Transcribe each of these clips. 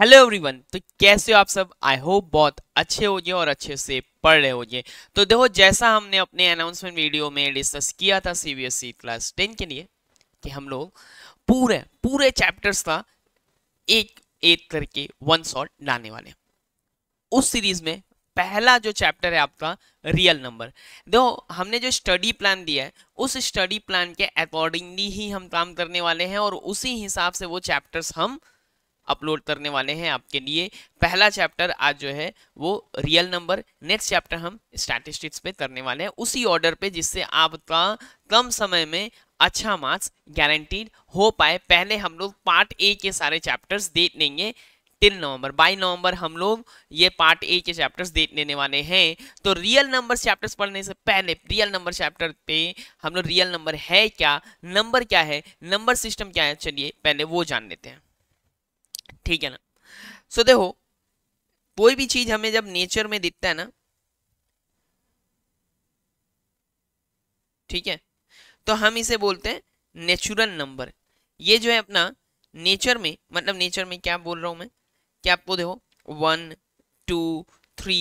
Hello everyone तो कैसे हो आप सब आई होप बहुत अच्छे होइए और अच्छे से पढ़ रहे होइए तो देखो जैसा हमने अपने अनाउंसमेंट वीडियो में डिस्कस किया था सीबीएसई क्लास टेन के लिए कि हम लोग पूरे पूरे चैप्टर्स का एक एक करके वन शॉट लाने वाले उस सीरीज में पहला जो चैप्टर है आपका रियल नंबर देखो हमने जो स्टडी प्लान दिया है उस स्टडी प्लान के अकॉर्डिंगली ही हम काम करने वाले हैं और उसी हिसाब से वो चैप्टर्स हम अपलोड करने वाले हैं आपके लिए पहला चैप्टर आज जो है वो रियल नंबर नेक्स्ट चैप्टर हम स्टैटिस्टिक्स पे करने वाले हैं उसी ऑर्डर पे जिससे आपका कम समय में अच्छा मार्क्स गारंटीड हो पाए पहले हम लोग पार्ट ए के सारे चैप्टर्स देख लेंगे टिल नवंबर बाई नवंबर हम लोग ये पार्ट ए के चैप्टर्स देख लेने वाले हैं तो रियल नंबर चैप्टर्स पढ़ने से पहले रियल नंबर चैप्टर पे हम लोग रियल नंबर है क्या नंबर क्या है नंबर सिस्टम क्या है चलिए पहले वो जान लेते हैं ठीक है ना सो देखो कोई भी चीज हमें जब नेचर में दिखता है ना ठीक है तो हम इसे बोलते हैं नेचुरल नंबर ये जो है अपना नेचर में मतलब नेचर में क्या बोल रहा हूं मैं क्या आपको देखो वन टू थ्री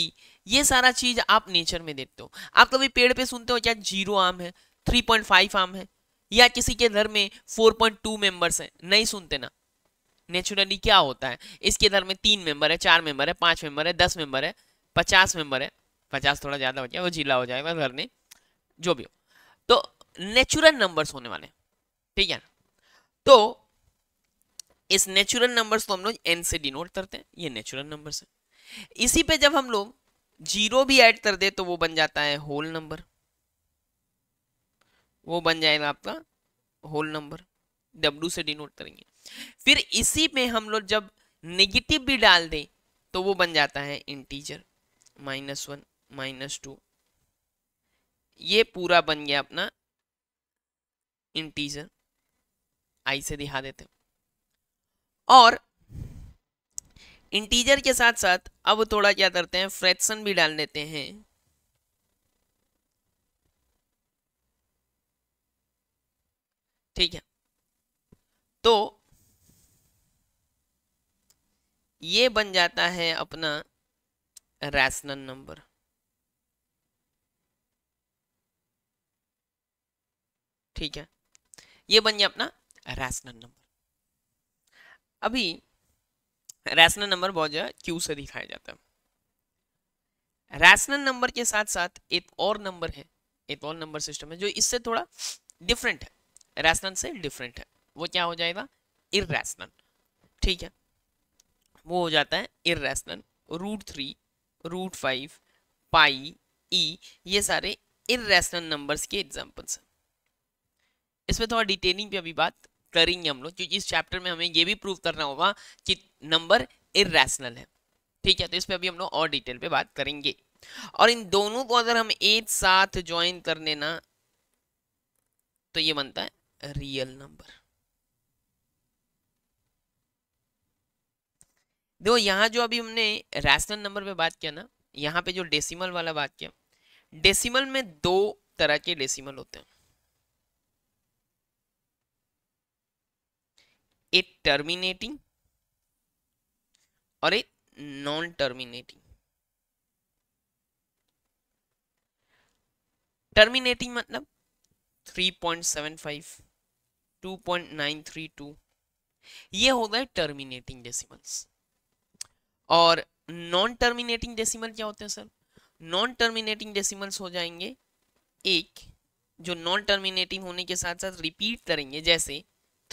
ये सारा चीज आप नेचर में देखते हो आप कभी पेड़ पे सुनते हो क्या जीरो आम है थ्री पॉइंट फाइव आम है या किसी के घर में फोर पॉइंट टू मेंबर्स हैं नहीं सुनते ना नेचुरली क्या होता है इसके इधर में तीन मेंबर है चार मेंबर है पांच मेंबर है दस मेंबर है पचास मेंबर है पचास थोड़ा ज़्यादा हो गया वो जिला हो जाएगा घर नहीं जो भी हो तो नेचुरल नंबर्स होने वाले ठीक है तो इस नेचुरल नंबर्स को हम लोग एन से डिनोट करते हैं ये नेचुरल नंबर्स है इसी पे जब हम लोग जीरो भी ऐड कर दे तो वो बन जाता है होल नंबर वो बन जाएगा आपका होल नंबर डब्लू से डिनोट करेंगे फिर इसी में हम लोग जब नेगेटिव भी डाल दें तो वो बन जाता है integer minus one minus two ये पूरा बन गया अपना इंटीजर आई से दिखा देते और इंटीजर के साथ साथ अब थोड़ा क्या करते हैं फ्रैक्शन भी डाल देते हैं ठीक है तो ये बन जाता है अपना रैशनल नंबर ठीक है ये बन गया अपना रैशनल नंबर अभी रैशनल नंबर बहुत ज्यादा क्यू से दिखाया जाता है रैशनल नंबर के साथ साथ एक और नंबर है एक और नंबर सिस्टम है जो इससे थोड़ा डिफरेंट है रैशनल से डिफरेंट है वो क्या हो जाएगा इेशनल ठीक है वो हो जाता है irrational root three root five pi e ये सारे इेशनल नंबर्स के एग्जाम्पल्स हैं इसमें थोड़ा डिटेलिंग पे अभी बात करेंगे हम लोग क्योंकि इस चैप्टर में हमें ये भी प्रूव करना होगा कि नंबर इेशनल है ठीक है तो इस पर अभी हम लोग और डिटेल पे बात करेंगे और इन दोनों को अगर हम एक साथ ज्वाइन कर लेना तो ये बनता है रियल नंबर देखो यहाँ जो अभी हमने रैशनल नंबर पे बात किया ना यहाँ पे जो डेसिमल वाला बात किया डेसिमल में दो तरह के डेसिमल होते हैं एक टर्मिनेटिंग और एक नॉन टर्मिनेटिंग टर्मिनेटिंग मतलब 3.75 2.932 ये होता है टर्मिनेटिंग डेसिमल्स और नॉन टर्मिनेटिंग डेसिमल क्या होते हैं सर नॉन टर्मिनेटिंग डेसिमल्स हो जाएंगे एक जो नॉन टर्मिनेटिंग होने के साथ साथ रिपीट करेंगे जैसे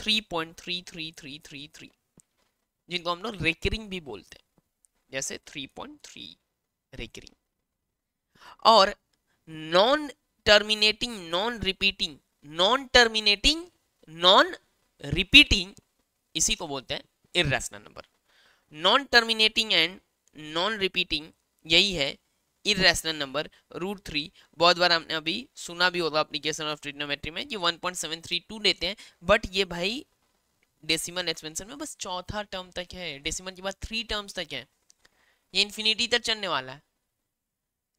3.33333 जिनको हम लोग रेकरिंग भी बोलते हैं जैसे 3.3 रेकरिंग और non terminating non repeating non terminating non repeating इसी को बोलते हैं irrational number non terminating and non repeating यही है इेशनल नंबर रूट थ्री बहुत बार हमने अभी सुना भी होगा अप्लीकेशन ऑफ ट्रिग्नोमेट्री में ये 1.732 लेते हैं बट ये भाई डेसिमल एक्सपेंशन में बस चौथा टर्म तक है डेसिमल के बाद थ्री टर्म्स तक है ये इन्फिनिटी तक चलने वाला है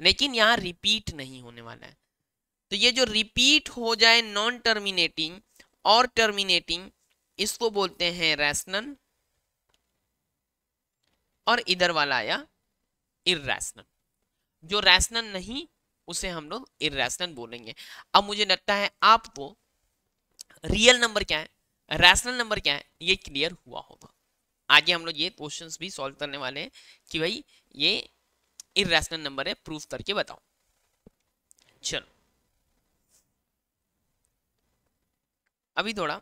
लेकिन यहाँ रिपीट नहीं होने वाला है तो ये जो रिपीट हो जाए नॉन टर्मिनेटिंग और टर्मिनेटिंग इसको बोलते हैं रैशनल और इधर वाला आया इरेशनल जो रैशनल नहीं उसे हम लोग इरेशनल बोलेंगे अब मुझे लगता है आपको रियल नंबर क्या है रैशनल नंबर क्या है ये क्लियर हुआ होगा आगे हम लोग ये क्वेश्चंस भी सॉल्व करने वाले हैं कि भाई ये इरेशनल नंबर है प्रूफ करके बताओ चलो अभी थोड़ा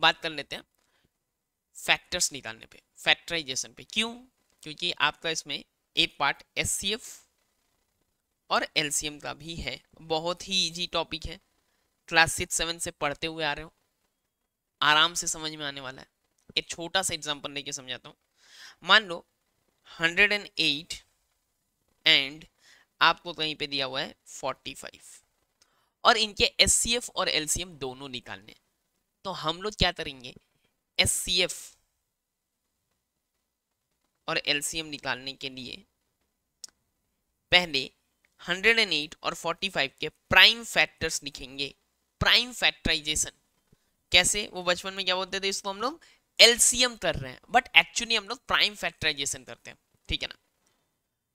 बात कर लेते हैं फैक्टर्स निकालने पे फैक्टराइजेशन पे क्यों क्योंकि आपका इसमें एक पार्ट एस और एल का भी है बहुत ही इजी टॉपिक है क्लास सिक्स सेवन से पढ़ते हुए आ रहे हो आराम से समझ में आने वाला है एक छोटा सा एग्जाम्पल लेके समझाता हूँ मान लो 108 एंड आपको कहीं पे दिया हुआ है 45 और इनके एस और एल दोनों निकालने तो हम लोग क्या करेंगे एस और एलसीएम निकालने के लिए पहले 108 और 45 के प्राइम फैक्टर्स लिखेंगे प्राइम फैक्टराइजेशन कैसे वो बचपन में क्या बोलते थे इसको हम लोग एलसीएम कर रहे हैं बट एक्चुअली हम लोग प्राइम फैक्टराइजेशन करते हैं ठीक है ना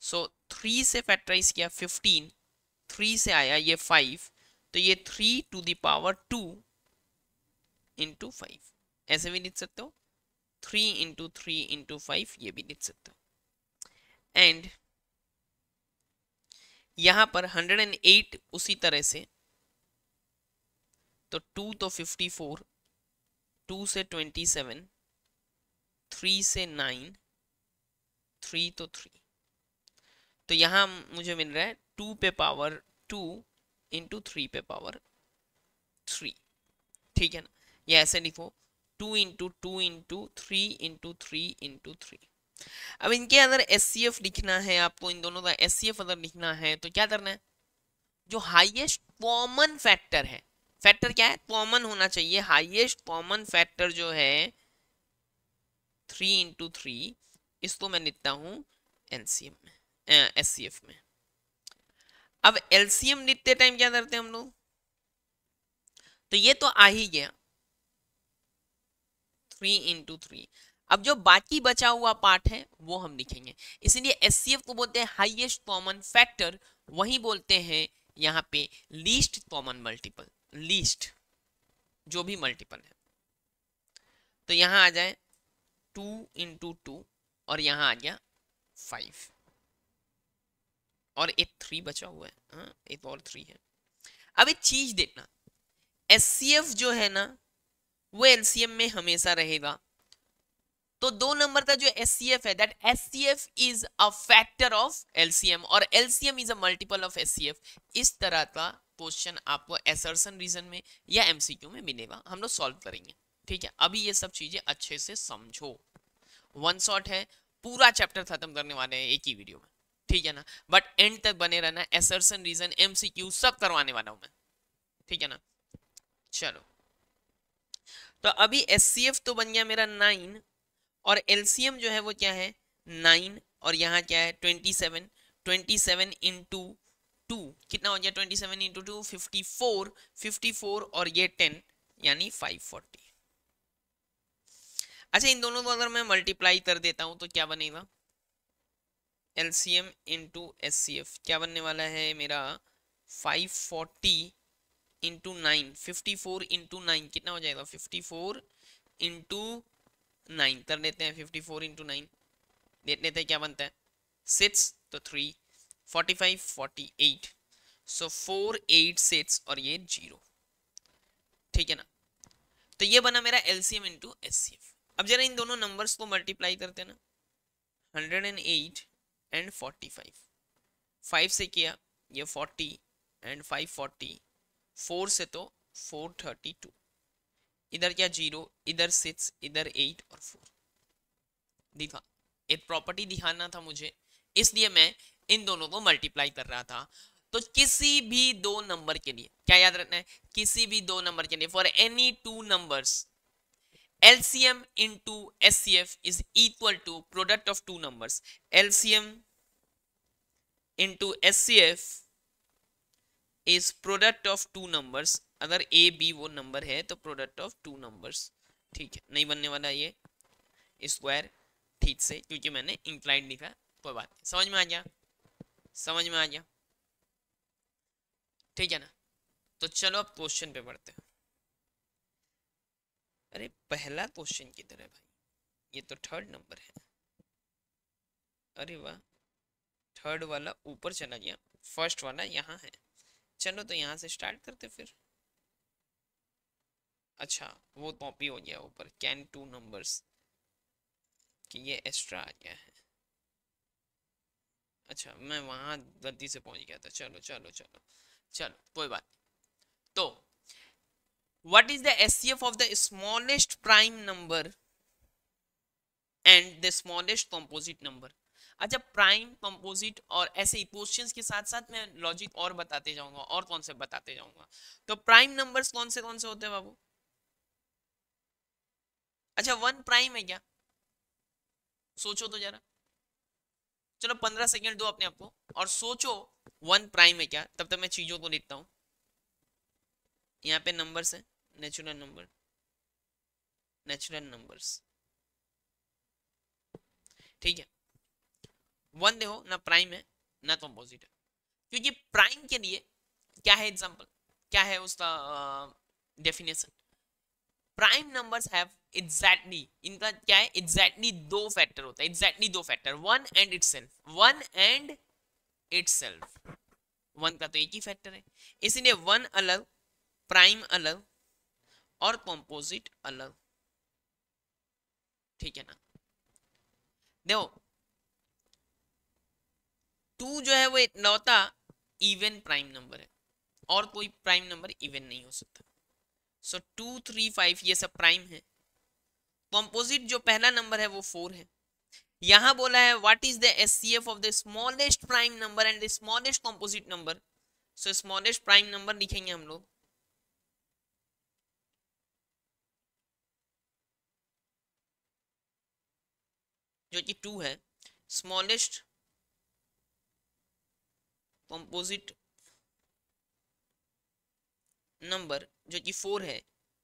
सो so, थ्री से फैक्टराइज किया फिफ्टीन थ्री से आया ये फाइव तो ये three two the power two into five ऐसे भी लिख सकते हो three into three into five ये भी लिख सकते हो एंड यहां पर 108 उसी तरह से तो 2 तो 54 2 से 27 3 से 9 3 तो 3 तो यहां मुझे मिल रहा है 2 पे पावर 2 इंटू थ्री पे पावर 3 ठीक है ना ये ऐसे लिखो two into two into three into three into three अब इनके अंदर एस सी एफ लिखना है आपको इन दोनों का एस सी एफ अगर लिखना है तो क्या करना है जो हाईएस्ट कॉमन फैक्टर है फैक्टर क्या है कॉमन होना चाहिए हाईएस्ट कॉमन फैक्टर जो है थ्री इंटू थ्री इसको मैं लिखता हूँ एन सी एम में एस सी एफ में अब एल सी एम लिखते टाइम क्या करते हैं हम लोग तो ये तो आ ही गया थ्री इंटू थ्री अब जो बाकी बचा हुआ पार्ट है वो हम लिखेंगे इसीलिए एस सी एफ को बोलते हैं हाइएस्ट कॉमन फैक्टर वही बोलते हैं यहाँ पे लीस्ट कॉमन मल्टीपल लीस्ट जो भी मल्टीपल है तो यहां आ जाए टू इंटू टू और यहां आ गया फाइव और एक थ्री बचा हुआ है हाँ एक और थ्री है अब एक चीज देखना एस जो है ना वो एलसीएम में हमेशा रहेगा तो दो नंबर का जो एस है that S is a factor of LCM और LCM is a multiple of S इस तरह का क्वेश्चन आपको एसर्सन रीजन में या एमसीक्यू में मिलेगा हम लोग सॉल्व करेंगे ठीक है अभी ये सब चीजें अच्छे से समझो वन शॉट है पूरा चैप्टर खत्म करने वाले हैं एक ही वीडियो में ठीक है ना बट एंड तक बने रहना एसर्सन रीजन एमसीक्यू सब करवाने वाला हूं मैं ठीक है ना चलो तो अभी एस तो बन गया मेरा नाइन और एल जो है वो क्या है नाइन और यहाँ क्या है twenty seven twenty seven into two कितना हो गया twenty seven into two fifty four fifty four और ये टेन यानी फाइव फोर्टी अच्छा इन दोनों को अगर मैं मल्टीप्लाई कर देता हूँ तो क्या बनेगा L C M into S C F क्या बनने वाला है मेरा five forty into nine fifty four into nine कितना हो जाएगा फिफ्टी फोर इंटू नाइन कर लेते हैं फिफ्टी फोर इंटू नाइन देख लेते हैं क्या बनता है सिक्स तो three forty five forty eight so four eight six और ये जीरो ठीक है ना तो ये बना मेरा L C M into S C F अब जरा इन दोनों नंबर्स को मल्टीप्लाई करते हैं ना hundred and eight and forty five five से किया ये forty and five forty four से तो फोर थर्टी टू इधर क्या जीरो इधर सिक्स इधर एट और फोर दिखा एक प्रॉपर्टी दिखाना था मुझे इसलिए मैं इन दोनों को मल्टीप्लाई कर रहा था तो किसी भी दो नंबर के लिए क्या याद रखना है किसी भी दो नंबर के लिए for any two numbers LCM into SCF is to to product of two numbers. LCM into SCF is product of two numbers अगर ए बी वो नंबर है तो प्रोडक्ट ऑफ टू नंबर्स ठीक है नहीं बनने वाला ये स्क्वायर ठीक से क्योंकि मैंने इंक्लाइड लिखा कोई बात नहीं समझ में आ गया समझ में आ गया ठीक है ना तो चलो अब क्वेश्चन पे बढ़ते हैं अरे पहला क्वेश्चन किधर है भाई ये तो थर्ड नंबर है अरे वाह थर्ड वाला ऊपर चला गया फर्स्ट वाला यहाँ है चलो तो यहाँ से स्टार्ट करते फिर अच्छा वो कॉपी हो गया ऊपर कैन टू नंबर्स कि ये एक्स्ट्रा आ गया है अच्छा मैं वहाँ गलती से पहुँच गया था चलो चलो चलो चलो कोई बात तो what is the S C F of the smallest prime number and the smallest composite number अच्छा प्राइम कंपोजिट और ऐसे ही क्वेश्चंस के साथ साथ मैं लॉजिक और बताते जाऊंगा और कॉन्सेप्ट बताते जाऊंगा तो प्राइम नंबर्स कौन से कौन से होते हैं बाबू अच्छा वन प्राइम है क्या सोचो तो जरा चलो पंद्रह सेकेंड दो अपने आपको और सोचो वन प्राइम है क्या तब तक मैं चीजों को लिखता हूँ यहाँ पे नंबर्स है नेचुरल नंबर नेचुरल नंबर्स ठीक है वन देखो ना प्राइम है ना कंपोजिट है क्योंकि प्राइम के लिए क्या है एग्जाम्पल क्या है उसका definition prime numbers have exactly इनका क्या है एग्जैक्टली दो फैक्टर होता है एग्जैक्टली दो factor one and itself one and itself one का तो एक ही फैक्टर है इसीलिए वन अलग प्राइम अलग और कंपोजिट अलग ठीक है ना देखो टू जो है वो इकलौता इवन प्राइम नंबर है और कोई प्राइम नंबर इवन नहीं हो सकता सो टू थ्री फाइव ये सब प्राइम है कॉम्पोजिट जो पहला नंबर है वो फोर है यहाँ बोला है what is the S C F of the smallest prime number and the smallest composite number so smallest prime number लिखेंगे हम लोग जो कि टू है स्मॉलेस्ट कंपोजिट नंबर जो कि फोर है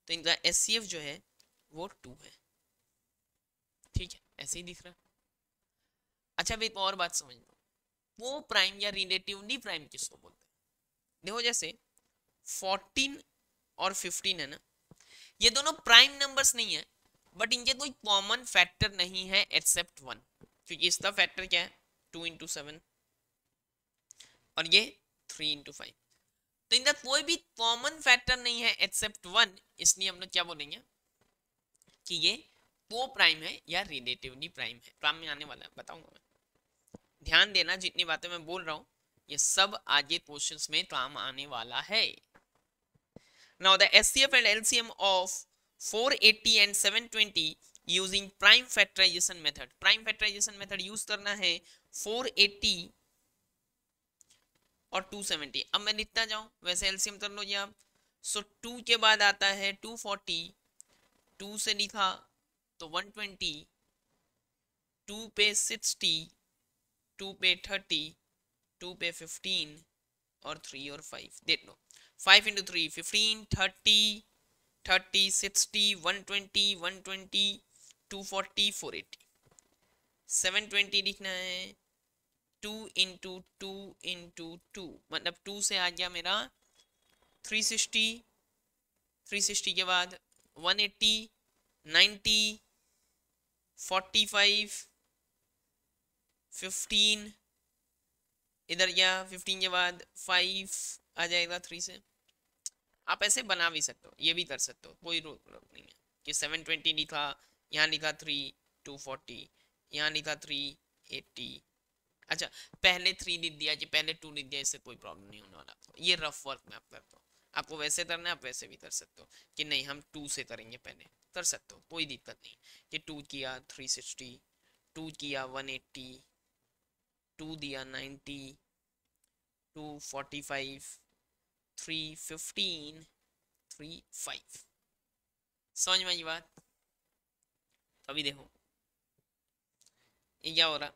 तो इनका एस जो है वो टू है ठीक है ऐसे ही दिख रहा अच्छा भाई एक और बात समझ लो वो प्राइम या रिलेटिवली प्राइम किसको बोलते हैं देखो जैसे फोर्टीन और फिफ्टीन है ना ये दोनों प्राइम नंबर्स नहीं है बट इनके कोई कॉमन फैक्टर नहीं है एक्सेप्ट वन क्योंकि इसका फैक्टर क्या है टू इंटू सेवन और ये थ्री इंटू फाइव तो इनका कोई भी कॉमन फैक्टर नहीं है एक्सेप्ट वन इसलिए हम लोग क्या बोलेंगे कि ये को प्राइम है या रिलेटिवली प्राइम है प्राइम में आने वाला है बताऊंगा मैं ध्यान देना जितनी बातें मैं बोल रहा हूँ ये सब आगे क्वेश्चन में काम आने वाला है Now the SCF and LCM of 480 and 720 using prime factorization method. Prime factorization method use करना है 480 और 270 अब मैं लिखता जाऊँ वैसे एलसीएम कर लो जी आप सो टू के बाद आता है 240 टू से लिखा तो 120 टू पे 60 टू पे 30 टू पे 15 और थ्री और फाइव देख लो five into three fifteen thirty thirty sixty one twenty one twenty two forty four eighty seven twenty लिखना है two into two into two मतलब टू से आ गया मेरा थ्री सिक्सटी थ्री सिक्सटी के बाद one eighty ninety forty five fifteen इधर गया फिफ्टीन के बाद फाइव आ जाएगा थ्री से आप ऐसे बना भी सकते हो ये भी कर सकते हो कोई रोक नहीं है कि सेवन ट्वेंटी लिखा यहाँ लिखा थ्री टू फोर्टी यहाँ लिखा थ्री एट्टी अच्छा पहले थ्री नहीं दिया जी पहले टू नहीं दिया इससे कोई प्रॉब्लम नहीं होने वाला आपको ये रफ वर्क में आप करता हूँ आपको वैसे करना है आप वैसे भी कर सकते हो कि नहीं हम टू से करेंगे पहले कर सकते हो कोई दिक्कत नहीं कि टू किया थ्री सिक्सटी टू किया वन एट्टी टू दिया ninety two forty five three fifteen three five समझ में आई बात अभी देखो ये क्या हो रहा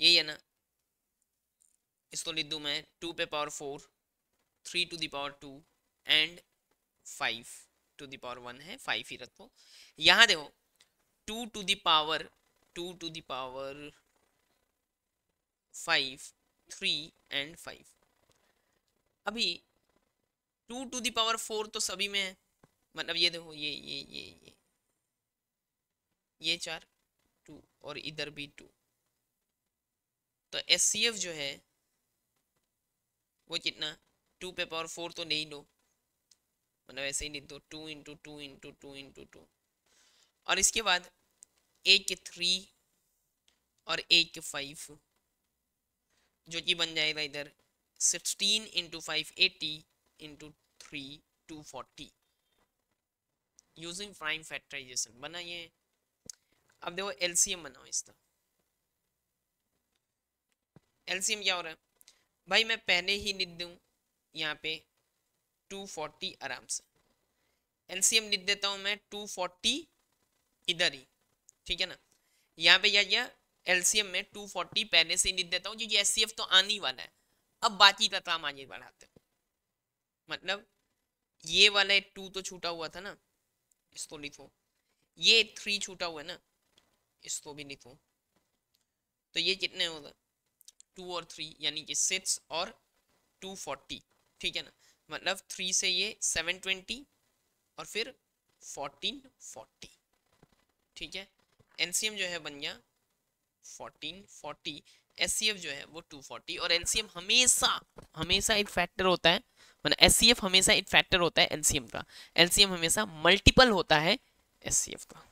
यही है ना इसको तो लिख दूँ मैं टू पे power four three two the power two and five two the power one है फाइव ही रखो यहाँ देखो two two the power two two the power five three and five अभी टू टू दावर फोर तो सभी में है मतलब ये देखो ये ये ये ये ये चार टू और इधर भी टू तो एस जो है वो कितना टू पे पावर फोर तो नहीं दो मतलब ऐसे ही नहीं दो two into two into two into two और इसके बाद ए के थ्री और ए के फाइव जो कि बन जाएगा इधर sixteen into five eighty into three two forty using prime factorization बनाइए अब देखो एलसीएम बनाओ इसका एलसीएम क्या हो रहा है भाई मैं पहले ही निद दूँ यहाँ पे 240 आराम से एलसीएम लिख देता हूँ मैं 240 इधर ही ठीक है ना यहाँ पे क्या एलसीएम में 240 पहले से ही लिख देता हूँ क्योंकि एस तो आने ही वाला है अब बाकी का काम आगे बढ़ाते मतलब ये वाला टू तो छूटा हुआ था ना इसको तो लिखो ये थ्री छूटा हुआ है ना इसको तो भी लिखो तो ये कितने होगा टू और थ्री यानी कि सिक्स और टू फोर्टी ठीक है ना मतलब थ्री से ये सेवन ट्वेंटी और फिर फोर्टीन फोर्टी ठीक है एन जो है बन गया फोर्टीन फोर्टी एस जो है वो टू फोर्टी और एन हमेशा हमेशा एक फैक्टर होता है मतलब एस हमेशा एक फैक्टर होता है एन का एन हमेशा मल्टीपल होता है एस का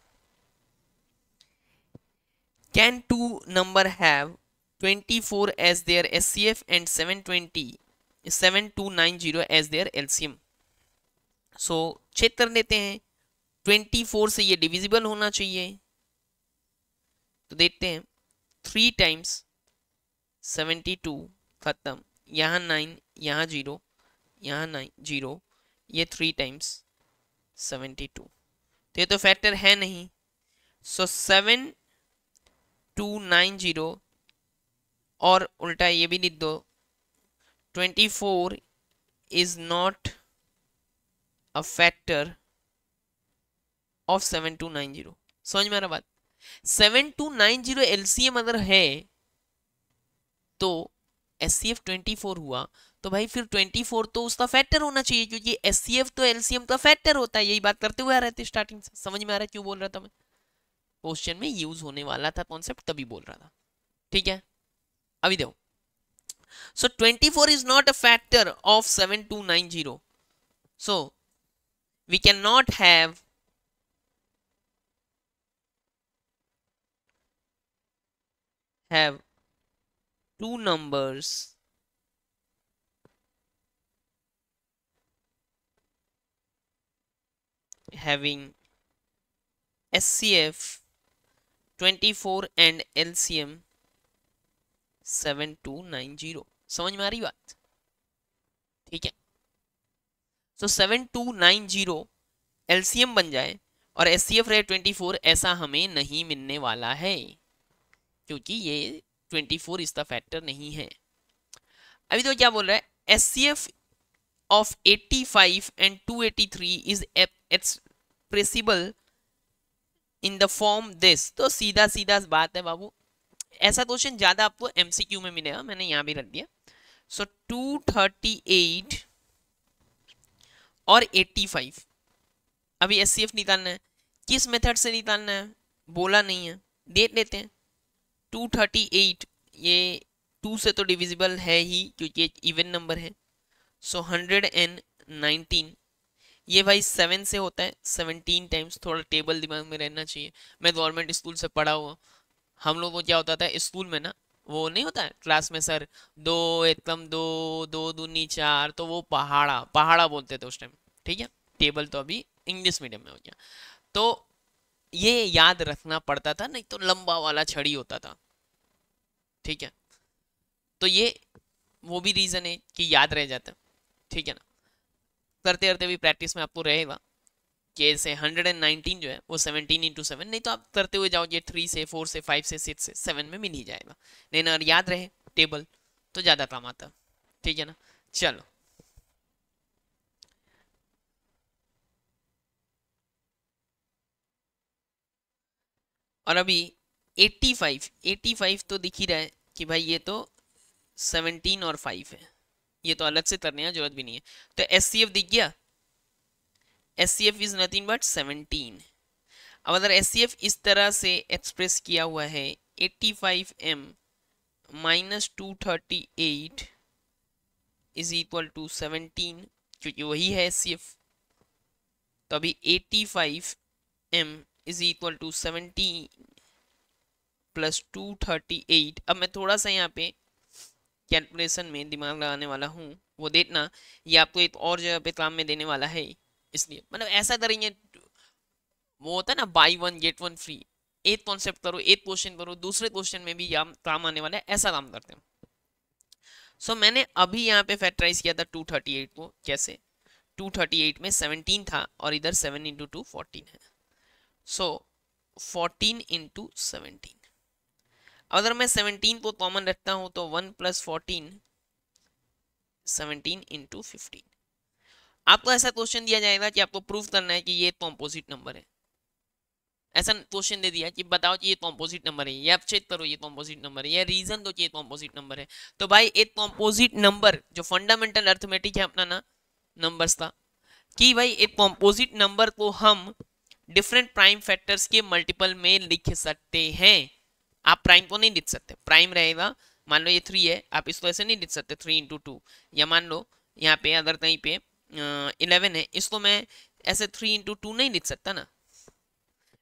can two number have 24 as their SCF and 720 7290 as their LCM. so, check कर लेते हैं 24 से ये डिविजिबल होना चाहिए तो देखते हैं थ्री टाइम्स 72 खत्म यहाँ नाइन यहाँ जीरो यहाँ नाइन जीरो ये थ्री टाइम्स 72 तो ये तो फैक्टर है नहीं सो so, 7290 और उल्टा ये भी लिख दो twenty four is not a factor of seven two nine zero समझ में आ रहा बात seven two nine zero LCM अगर है तो S C F twenty four हुआ तो भाई फिर ट्वेंटी फोर तो उसका फैक्टर होना चाहिए क्योंकि एस सी एफ तो एल सी एम का फैक्टर होता है यही बात करते हुए आ रहे थे स्टार्टिंग से समझ में आ रहा है क्यों बोल रहा था मैं क्वेश्चन में यूज होने वाला था कॉन्सेप्ट तभी बोल रहा था ठीक है Avidev. So 24 is not a factor of 7290. So we cannot have have two numbers having SCF 24 and LCM seven two nine zero समझ में आ रही बात ठीक है so seven two nine zero LCM बन जाए और S C F rate twenty four ऐसा हमें नहीं मिलने वाला है क्योंकि ये ट्वेंटी फोर इसका फैक्टर नहीं है अभी तो क्या बोल रहा है S C F of eighty five and two eighty three is expressible in the form this तो सीधा सीधा बात है बाबू ऐसा क्वेश्चन ज़्यादा आपको एमसीक्यू में मिलेगा मैंने यहां भी रख दिया सो टू थर्टी एट और एट्टी फाइव अभी एस सी एफ निकालना है किस मेथड से निकालना है बोला नहीं है देख लेते हैं टू थर्टी एट ये टू से तो डिविजिबल है ही क्योंकि एक इवन नंबर है सो हंड्रेड एंड नाइनटीन ये भाई सेवन से होता है सेवनटीन टाइम्स थोड़ा टेबल दिमाग में रहना चाहिए मैं गवर्नमेंट स्कूल से पढ़ा हुआ हम लोग को क्या होता था स्कूल में ना वो नहीं होता है क्लास में सर दो एकदम दो दो दूनी चार तो वो पहाड़ा पहाड़ा बोलते थे उस टाइम ठीक है टेबल तो अभी इंग्लिश मीडियम में हो गया तो ये याद रखना पड़ता था नहीं तो लंबा वाला छड़ी होता था ठीक है तो ये वो भी रीज़न है कि याद रह जाता ठीक है ना करते करते भी प्रैक्टिस में आपको रहेगा के से 119 जो है वो 17 इंटू सेवन नहीं तो आप करते हुए जाओ ये थ्री से फोर से फाइव से सिक्स से सेवन में मिल ही जाएगा नहीं अगर याद रहे टेबल तो ज़्यादा काम आता ठीक है ना चलो और अभी 85 85 तो दिख ही रहा है कि भाई ये तो 17 और 5 है ये तो अलग से करने की जरूरत भी नहीं है तो एस सी एफ दिख गया F is nothing but seventeen अब अगर एफ इस तरह से एक्सप्रेस किया हुआ है eighty five M minus two thirty eight is equal to seventeen क्योंकि वही है एफ तो अभी eighty five M is equal to seventeen plus two thirty eight अब मैं थोड़ा सा यहाँ पे कैलकुलेशन में दिमाग लगाने वाला हूँ वो देखना ये आपको एक और जगह पे काम में देने वाला है इसलिए मतलब ऐसा करेंगे वो होता है ना buy one get one free एक कॉन्सेप्ट करो एक क्वेश्चन करो दूसरे क्वेश्चन में भी काम आने वाला है ऐसा काम करते हैं सो so, मैंने अभी यहाँ पे फैक्टराइज किया था 238 को कैसे 238 में 17 था और इधर 7 इंटू टू फोर्टीन है सो फोर्टीन इंटू सेवनटीन अगर मैं 17 को कॉमन रखता हूँ तो 1 plus fourteen seventeen into fifteen आपको ऐसा क्वेश्चन दिया जाएगा कि आपको प्रूफ करना है कि ये कॉम्पोजिट नंबर है ऐसा क्वेश्चन दे दिया कि बताओ कि ये कॉम्पोजिट नंबर है या चेक करो ये कॉम्पोजिट नंबर है या रीजन दो कि ये कॉम्पोजिट नंबर है तो भाई एक कॉम्पोजिट नंबर जो फंडामेंटल अर्थमेटिक है अपना ना नंबर्स का कि भाई एक कॉम्पोजिट नंबर को हम डिफरेंट प्राइम फैक्टर्स के मल्टीपल में लिख सकते हैं आप प्राइम को नहीं लिख सकते प्राइम रहेगा मान लो ये थ्री है आप इसको ऐसे नहीं लिख सकते थ्री इंटू टू या मान लो यहाँ पे अगर कहीं पे इलेवन है इसको मैं ऐसे थ्री इंटू टू नहीं लिख सकता ना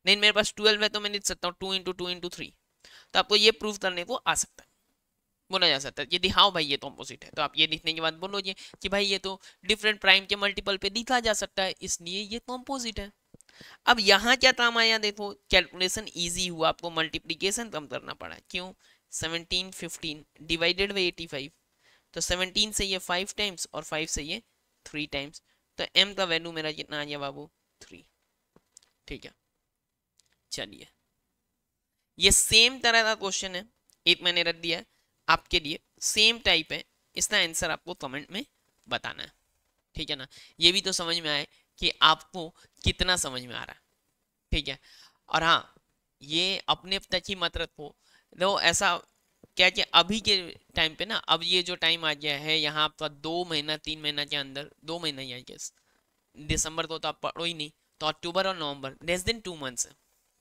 नहीं मेरे पास ट्वेल्व है तो मैं लिख सकता हूँ two into two into three तो आपको ये प्रूव करने को आ सकता है बोला जा सकता है यदि हाँ भाई ये तो अपोजिट है तो आप ये लिखने के बाद बोलोगे कि भाई ये तो डिफरेंट प्राइम के मल्टीपल पे लिखा जा सकता है इसलिए ये कॉम्पोजिट तो है अब यहाँ क्या काम आया देखो कैलकुलेशन इजी हुआ आपको मल्टीप्लीकेशन कम करना पड़ा क्यों 17 15 डिवाइडेड बाई 85 तो 17 से ये 5 टाइम्स और 5 से ये थ्री टाइम्स तो एम का वैल्यू मेरा कितना आ गया बाबू थ्री ठीक है चलिए ये सेम तरह का क्वेश्चन है एक मैंने रख दिया है आपके लिए सेम टाइप है इसका आंसर आपको कमेंट में बताना है ठीक है ना ये भी तो समझ में आए कि आपको कितना समझ में आ रहा है ठीक है और हाँ ये अपने तक ही मत रखो देखो ऐसा क्या क्या अभी के टाइम पे ना अब ये जो टाइम आ गया है यहाँ आपका दो महीना तीन महीना के अंदर दो महीना ही आई गेस दिसंबर को तो आप पढ़ो ही नहीं तो अक्टूबर और November less than two months है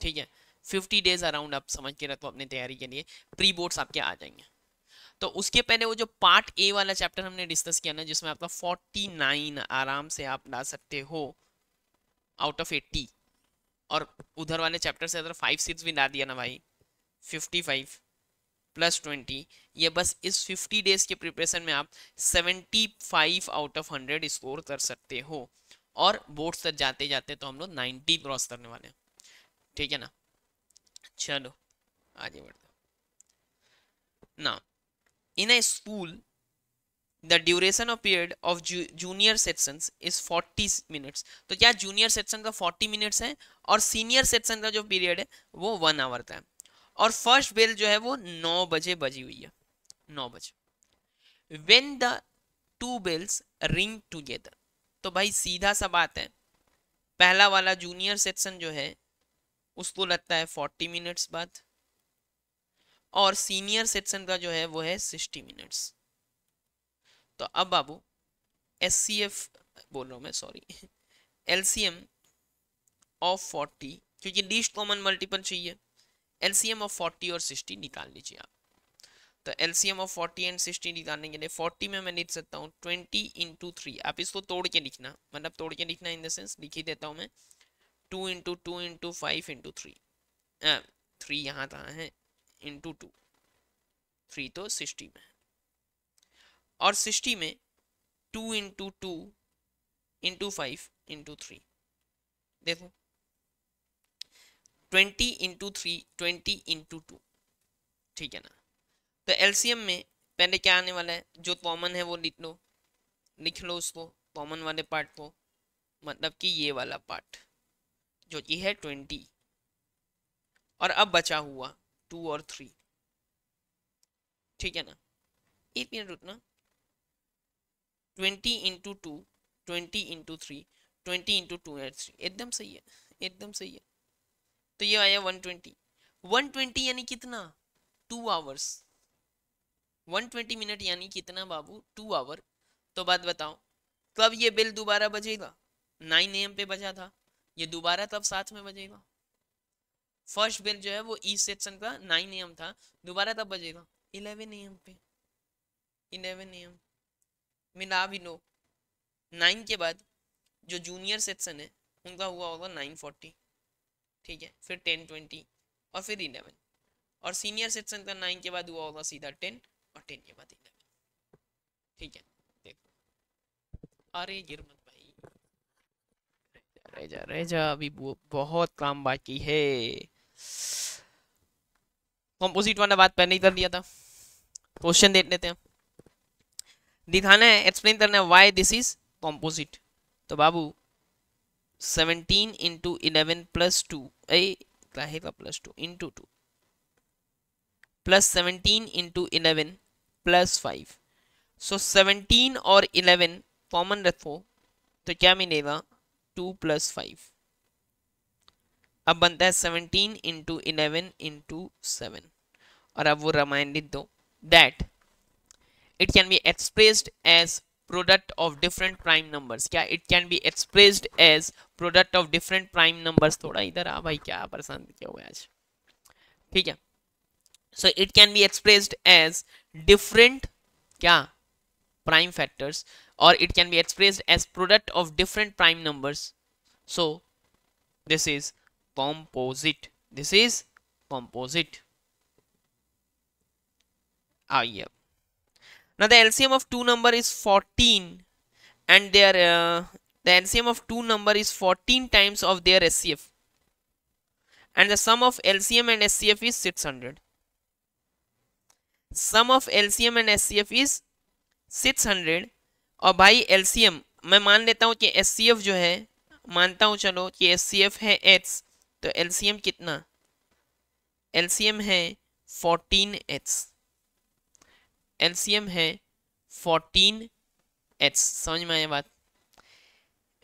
ठीक है फिफ्टी डेज अराउंड आप समझ के रखो अपनी तैयारी के लिए प्री बोर्ड्स आपके आ जाएंगे तो उसके पहले वो जो पार्ट ए वाला चैप्टर हमने डिस्कस किया ना जिसमें आपका फोर्टी नाइन आराम से आप ला सकते हो आउट ऑफ एट्टी और उधर वाले चैप्टर से अगर फाइव सिक्स भी ला दिया ना भाई फिफ्टी फाइव प्लस ट्वेंटी ये बस इस फिफ्टी डेज के प्रिपरेशन में आप seventy five out of hundred score कर सकते हो और बोर्ड्स तक जाते जाते तो हम लोग नाइन्टी क्रॉस करने वाले हैं ठीक है ना चलो आगे बढ़ते ना in a school the duration of period of junior section is forty minutes तो क्या जूनियर सेक्शन का फोर्टी मिनट्स है और सीनियर सेक्शन का जो पीरियड है वो वन आवर का है और फर्स्ट बेल जो है वो नौ बजे बजी हुई है नौ बजे when the two bells ring together तो भाई सीधा सा बात है पहला वाला जूनियर सेक्शन जो है उसको लगता है फोर्टी मिनट्स बाद और सीनियर सेक्शन का जो है वो है सिक्सटी मिनट्स तो अब बाबू एस सी एफ बोल रहा हूँ मैं sorry L C M of forty क्योंकि लीस्ट कॉमन मल्टीपल चाहिए एलसीएम ऑफ 40 और 60 निकाल लीजिए आप तो एलसीएम ऑफ 40 एंड 60 निकालने के लिए 40 में मैं लिख सकता हूँ 20 इंटू थ्री आप इसको तोड़ के लिखना मतलब तोड़ के लिखना इन द सेंस लिख ही देता हूँ मैं two into two into five into three three यहाँ था है इंटू टू थ्री तो सिक्सटी में और सिक्सटी में two into two into five into three देखो twenty into three twenty into two ठीक है ना तो एलसीएम में पहले क्या आने वाला है जो कॉमन है वो लिख लो लिख लो उसको कॉमन वाले पार्ट को मतलब कि ये वाला पार्ट जो कि है ट्वेंटी और अब बचा हुआ टू और थ्री ठीक है ना एक मिनट रुकना twenty into two twenty into three twenty into two and three एकदम सही है एकदम सही है तो ये आया 120 120 यानी कितना टू आवर्स 120 मिनट यानी कितना बाबू टू आवर तो बात बताओ कब तो ये बिल दोबारा बजेगा 9 एम पे बजा था ये दोबारा तब तो साथ में बजेगा फर्स्ट बिल जो है वो ई सेक्शन का 9 एम था दोबारा तब बजेगा 11 एम पे 11 एम मिला भी लो 9 के बाद जो जूनियर सेक्शन है उनका हुआ होगा 940 ठीक है फिर टेन ट्वेंटी और फिर इलेवन और सीनियर सेक्शन का नाइन के बाद हुआ होगा सीधा टेन और टेन के बाद इलेवन ठीक है देखो अरे गिर मत भाई रह जा रह जा अभी बहुत काम बाकी है कंपोजिट वाला बात पहले ही कर लिया था क्वेश्चन देख लेते हैं दिखाना है एक्सप्लेन करना है वाई दिस इज कॉम्पोजिट तो बाबू 17 into 11 plus 2 ए रहेगा plus 2 into 2 plus 17 into 11 plus 5 so 17 और 11 कॉमन रखो तो क्या मिलेगा 2 plus 5 अब बनता है 17 into 11 into 7 और अब वो रिमाइंडेड दो that it can be expressed as product of different prime numbers yeah it can be expressed as product of different prime numbers थोड़ा इधर आ भाई क्या परेशान किया हुआ आज ठीक है so it can be expressed as different क्या prime factors or it can be expressed as product of different prime numbers so this is composite this is composite ah now the lcm of two number is 14 and their are. Uh, the LCM of two number is 14 times of their SCF and the sum of LCM and SCF is 600. Sum of LCM and SCF is 600 और भाई LCM मैं मान लेता हूँ कि SCF जो है मानता हूँ चलो कि एससीएफ है एच तो एलसीएम कितना एलसीएम है 14 एच एलसीएम है 14 एच समझ में आया बात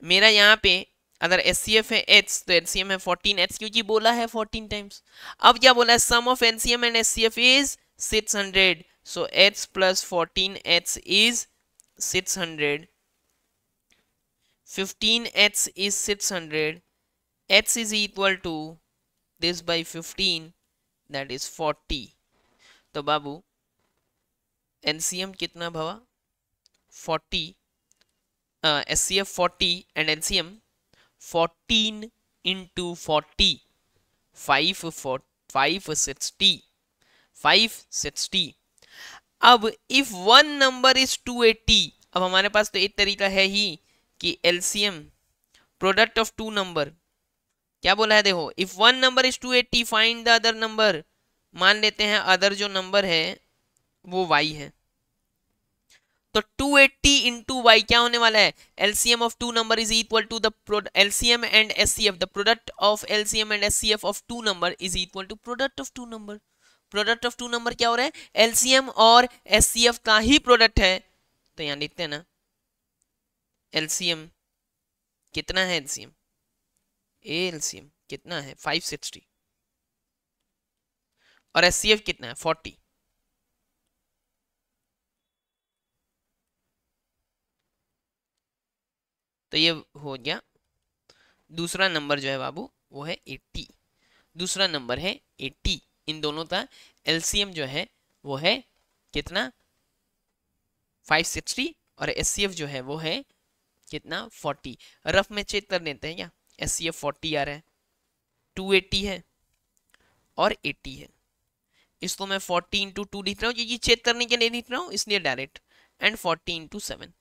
मेरा यहाँ पे अगर एस सी एफ है एच तो एन सी एम है फोर्टीन एच क्योंकि बोला है फोर्टीन टाइम्स अब क्या बोला है sum of N C M and S C F is six hundred so H plus fourteen H is six hundred fifteen H is six hundred H is equal to this by fifteen that is forty तो बाबू N C M कितना भवा forty uh, SCF 40 and NCM 14 into 40 5 for 5 60 5 60 अब if one number is 280 अब हमारे पास तो एक तरीका है ही कि एम प्रोडक्ट ऑफ टू नंबर क्या बोला है देखो if one number is 280 find the other number मान लेते हैं अदर जो नंबर है वो वाई है तो 280 एट्टी इंटू वाई क्या होने वाला है LCM of two number is equal to the LCM and F the product of LCM and F of two number is equal to product of two number product of two number क्या हो रहा है LCM और S C F का ही product है तो यहां लिखते हैं ना एलसीएम कितना है एलसीएम ए एलसीएम कितना है 560 और एस सी एफ कितना है 40 तो ये हो गया दूसरा नंबर जो है बाबू वो है एट्टी दूसरा नंबर है एट्टी इन दोनों का एलसीएम जो है वो है कितना सिक्सटी और एस जो है वो है कितना फोर्टी रफ में चेक कर लेते हैं क्या एस सी एफ फोर्टी आ रहा है टू एट्टी है और एट्टी है इसको तो मैं फोर्टी इंटू टू लिख रहा हूँ क्योंकि चेक करने के लिए लिख रहा हूँ इसलिए direct and forty into seven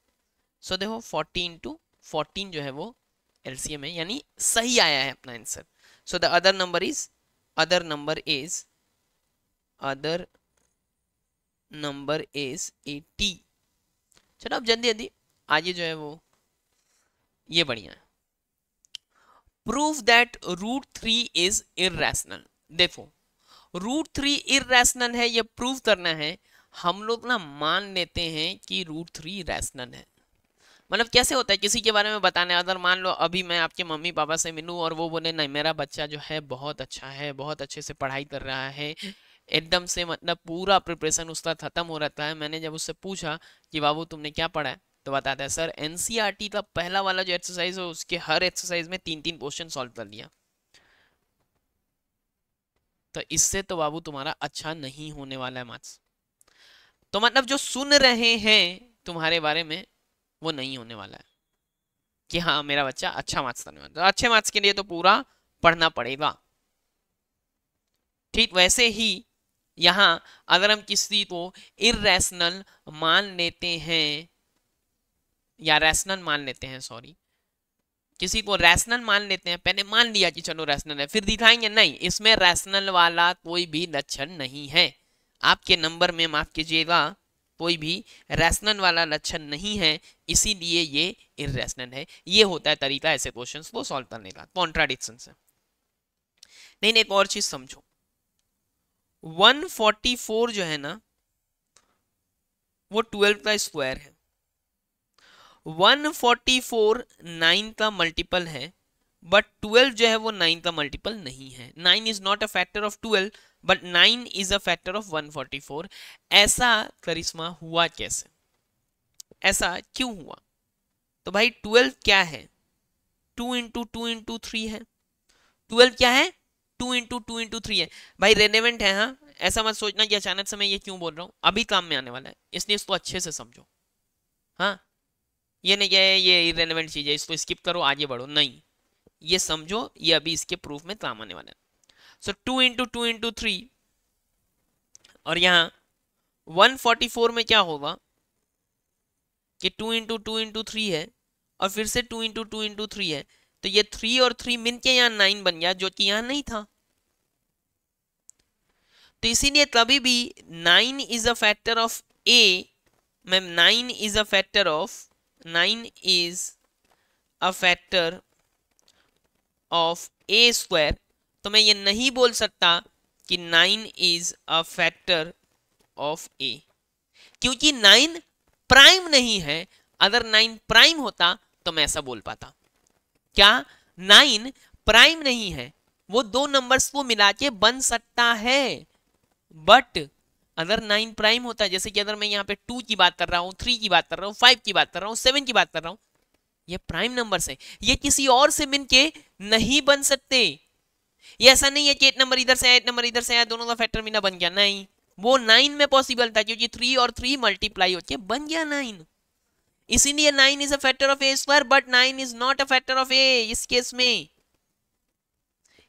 so देखो फोर्टी इंटू फोर्टीन जो है वो एल सी एम है यानी सही आया है अपना answer so the other number is other number is other number is eighty चलो अब जल्दी जल्दी आगे जो है वो ये बढ़िया है proof that root three is irrational देखो रूट थ्री इेशनल है ये प्रूफ करना है हम लोग ना मान लेते हैं कि रूट थ्री रैशनल है मतलब कैसे होता है किसी के बारे में बताने अगर मान लो अभी मैं आपके मम्मी पापा से मिलूँ और वो बोले नहीं मेरा बच्चा जो है बहुत अच्छा है बहुत अच्छे से पढ़ाई कर रहा है एकदम से मतलब पूरा प्रिपरेशन उसका ख़त्म हो रहा है मैंने जब उससे पूछा कि बाबू तुमने क्या पढ़ा है तो बताता है सर एन e का पहला वाला जो एक्सरसाइज है उसके हर एक्सरसाइज में तीन तीन क्वेश्चन सॉल्व कर लिया तो इससे तो बाबू तुम्हारा अच्छा नहीं होने वाला है मार्क्स तो मतलब जो सुन रहे हैं तुम्हारे बारे में वो नहीं होने वाला है कि हाँ मेरा बच्चा अच्छा मार्क्स करने वाला तो अच्छे मार्क्स के लिए तो पूरा पढ़ना पड़ेगा ठीक वैसे ही यहां अगर हम किसी को इरेशनल मान लेते हैं या रैशनल मान लेते हैं सॉरी किसी को रैशनल मान लेते हैं पहले मान लिया कि चलो रैशनल है फिर दिखाएंगे नहीं इसमें रैशनल वाला कोई भी लक्षण नहीं है आपके नंबर में माफ कीजिएगा कोई भी रैशनल वाला लक्षण नहीं है इसीलिए ये इेशनल है ये होता है तरीका ऐसे क्वेश्चन को सॉल्व करने का कॉन्ट्राडिक्शन से नहीं एक और चीज समझो 144 जो है ना वो 12 का स्क्वायर है 144 9 का मल्टीपल है बट ट्वेल्व जो है वो नाइन का मल्टीपल नहीं है nine is not a factor of twelve but nine is a factor of one forty four ऐसा करिश्मा हुआ कैसे ऐसा क्यों हुआ तो भाई ट्वेल्व क्या है two into two into three है ट्वेल्व क्या है two into two into three है भाई रेलिवेंट है हाँ ऐसा मत सोचना कि अचानक से मैं ये क्यों बोल रहा हूँ अभी काम में आने वाला है इसलिए इसको अच्छे से समझो हाँ ये नहीं क्या है ये इरेलीवेंट चीज़ है इसको स्किप करो आगे बढ़ो नहीं ये समझो ये अभी इसके प्रूफ में काम आने वाला है so two into two into three और यहां 144 में क्या होगा कि two into two into three है और फिर से two into two into three है तो ये थ्री और थ्री मिन के यहां नाइन बन गया जो कि यहां नहीं था तो इसीलिए कभी भी nine is a factor of a मैम nine is a factor of nine is a factor of a square तो मैं ये नहीं बोल सकता कि nine is a factor of a क्योंकि नाइन प्राइम नहीं है अगर नाइन प्राइम होता तो मैं ऐसा बोल पाता क्या नाइन प्राइम नहीं है वो दो नंबर्स को मिला के बन सकता है बट अगर नाइन प्राइम होता है जैसे कि अगर मैं यहाँ पे टू की बात कर रहा हूँ थ्री की बात कर रहा हूँ फाइव की बात कर रहा हूँ सेवन की बात कर रहा हूँ ये प्राइम नंबर्स हैं ये किसी और से मिन के नहीं बन सकते ये ऐसा नहीं है कि एट नंबर इधर से आया एट नंबर इधर से आया दोनों का फैक्टर मिना बन गया नहीं वो नाइन में पॉसिबल था क्योंकि थ्री और थ्री मल्टीप्लाई होके बन गया नाइन इसीलिए nine is a factor of a square but nine is not a factor of a इस केस में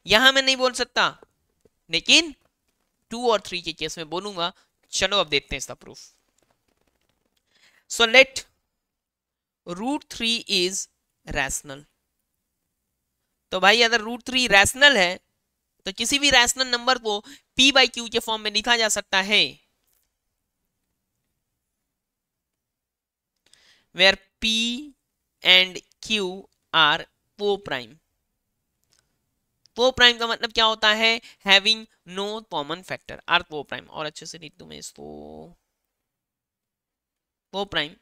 यहां मैं नहीं बोल सकता लेकिन टू और थ्री के केस में बोलूंगा चलो अब देखते हैं इसका proof so let root three is rational तो भाई अगर रूट थ्री रैशनल है तो किसी भी रैशनल नंबर को पी बाई क्यू के फॉर्म में लिखा जा सकता है where P and Q are coprime coprime का मतलब क्या होता है having no common factor are coprime और अच्छे से लिख दू मैं इसको coprime